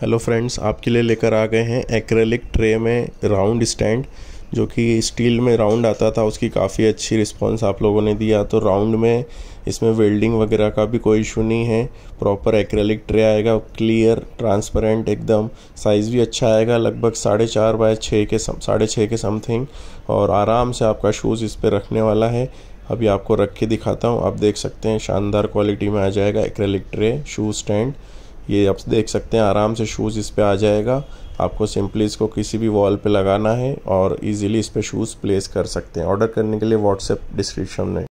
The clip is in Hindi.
हेलो फ्रेंड्स आपके लिए लेकर आ गए हैं एक्रेलिक ट्रे में राउंड स्टैंड जो कि स्टील में राउंड आता था उसकी काफ़ी अच्छी रिस्पांस आप लोगों ने दिया तो राउंड में इसमें वेल्डिंग वगैरह का भी कोई इशू नहीं है प्रॉपर एक्रेलिक ट्रे आएगा क्लियर ट्रांसपेरेंट एकदम साइज़ भी अच्छा आएगा लगभग साढ़े चार बाय छः के साढ़े छः के समथिंग और आराम से आपका शूज़ इस पर रखने वाला है अभी आपको रख के दिखाता हूँ आप देख सकते हैं शानदार क्वालिटी में आ जाएगा एक्रेलिक ट्रे शूज़ स्टैंड ये आप देख सकते हैं आराम से शूज़ इस पर आ जाएगा आपको सिंपली इसको किसी भी वॉल पे लगाना है और इजीली इस पे शूज़ प्लेस कर सकते हैं ऑर्डर करने के लिए व्हाट्सएप डिस्क्रिप्शन में